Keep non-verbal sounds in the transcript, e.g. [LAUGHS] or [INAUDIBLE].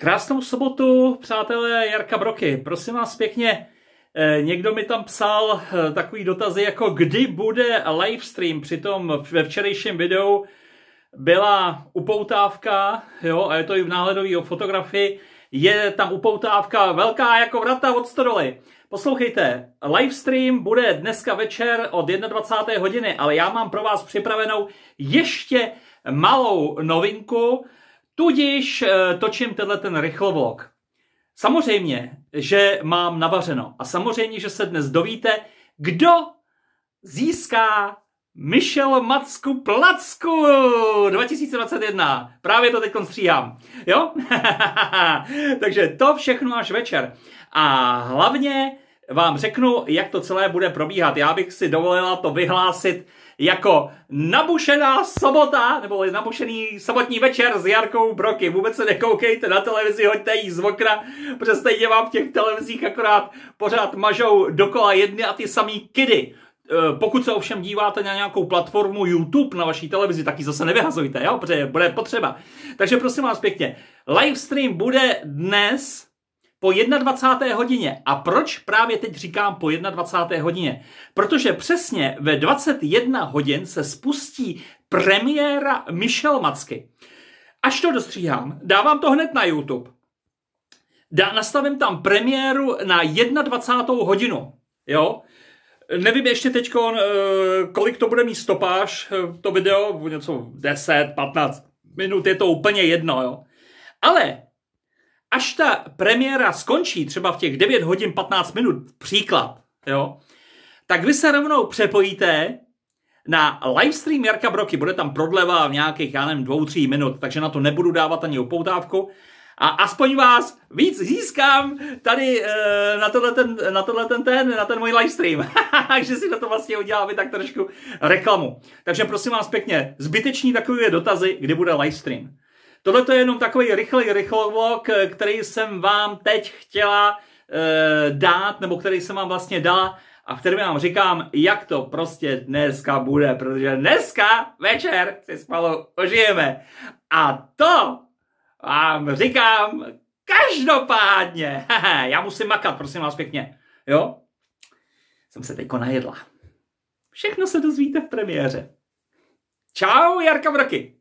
Krásnou sobotu, přátelé Jarka Broky. Prosím vás pěkně, eh, někdo mi tam psal eh, takový dotazy, jako kdy bude livestream. Přitom ve včerejším videu byla upoutávka, jo, a je to i v náhledové fotografii, je tam upoutávka velká jako vrata od stodoly. Poslouchejte, livestream bude dneska večer od 21. hodiny, ale já mám pro vás připravenou ještě malou novinku, Tudíž eh, točím tenhle ten rychlovlog. Samozřejmě, že mám navařeno a samozřejmě, že se dnes dovíte, kdo získá Michel Macku Placku 2021. Právě to teď stříhám. Jo? [LAUGHS] Takže to všechno až večer. A hlavně vám řeknu, jak to celé bude probíhat. Já bych si dovolila to vyhlásit jako nabušená sobota, nebo nabušený sobotní večer s Jarkou Broky. Vůbec se nekoukejte na televizi, hoďte jí z okna, protože stejně vám v těch televizích akorát pořád mažou dokola jedny a ty samý kidy. E, pokud se ovšem díváte na nějakou platformu YouTube na vaší televizi, tak ji zase nevyhazujte, jo? protože bude potřeba. Takže prosím vás pěkně, livestream bude dnes po 21. hodině. A proč právě teď říkám po 21. hodině? Protože přesně ve 21 hodin se spustí premiéra Michel Macky. Až to dostříhám, dávám to hned na YouTube. Dá, nastavím tam premiéru na 21. hodinu. Jo? Nevím ještě teď, eh, kolik to bude mít stopáž, eh, to video, něco 10, 15 minut, je to úplně jedno. Jo? Ale až ta premiéra skončí, třeba v těch 9 hodin 15 minut, příklad, jo, tak vy se rovnou přepojíte na livestream Jarka Broky. Bude tam prodleva v nějakých, já nevím, dvou, tří minut, takže na to nebudu dávat ani upoutávku. A aspoň vás víc získám tady e, na, tohle ten, na tohle ten ten, na ten můj livestream. [LAUGHS] Takže si na to vlastně uděláme tak trošku reklamu. Takže prosím vás pěkně, zbyteční takové dotazy, kdy bude livestream. Tohle je jenom takový rychlej rychlovlog, eh, který jsem vám teď chtěla e, dát, nebo který jsem vám vlastně dala a v kterém vám říkám, jak to prostě dneska bude, protože dneska večer si spolu ožijeme. A to vám říkám každopádně. [LAUGHS] já musím makat, prosím vás pěkně. Jo? Jsem se teďko najedla. Všechno se dozvíte v premiéře. Čau, Jarka Broky.